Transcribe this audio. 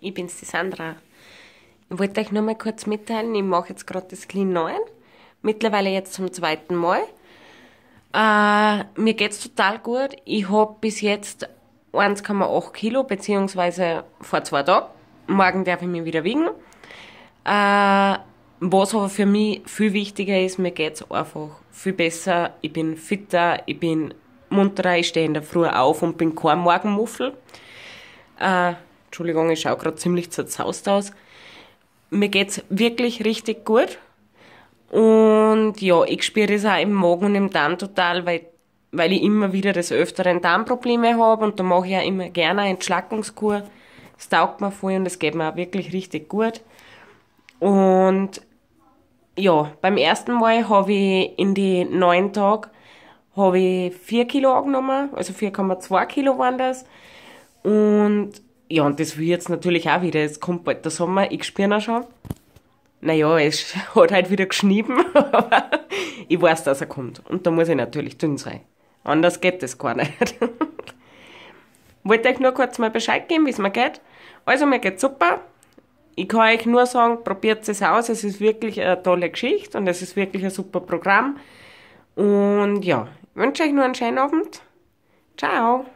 ich bin's, die Sandra. Ich wollte euch nur mal kurz mitteilen, ich mache jetzt gerade das Clean 9, mittlerweile jetzt zum zweiten Mal. Äh, mir geht's total gut. Ich habe bis jetzt 1,8 Kilo, beziehungsweise vor zwei Tagen. Morgen darf ich mich wieder wiegen. Äh, was aber für mich viel wichtiger ist, mir geht's einfach viel besser. Ich bin fitter, ich bin munterer, ich stehe in der Früh auf und bin kein Morgenmuffel. Äh, Entschuldigung, ich schaue gerade ziemlich zerzaust aus. Mir geht's wirklich richtig gut. Und ja, ich spüre das auch im Magen und im Darm total, weil, weil ich immer wieder des Öfteren Darmprobleme habe und da mache ich ja immer gerne eine Entschlackungskur. Das taugt mir voll und das geht mir auch wirklich richtig gut. Und ja, beim ersten Mal habe ich in die neun Tage habe ich 4 Kilo angenommen, also 4,2 Kilo waren das. Und ja, und das will jetzt natürlich auch wieder. Es kommt bald der Sommer, ich spüre ihn schon. Naja, es hat halt wieder geschnieben, aber ich weiß, dass er kommt. Und da muss ich natürlich dünn sein. Anders geht das gar nicht. Wollte euch nur kurz mal Bescheid geben, wie es mir geht. Also, mir geht super. Ich kann euch nur sagen, probiert es aus. Es ist wirklich eine tolle Geschichte und es ist wirklich ein super Programm. Und ja, ich wünsche euch nur einen schönen Abend. Ciao.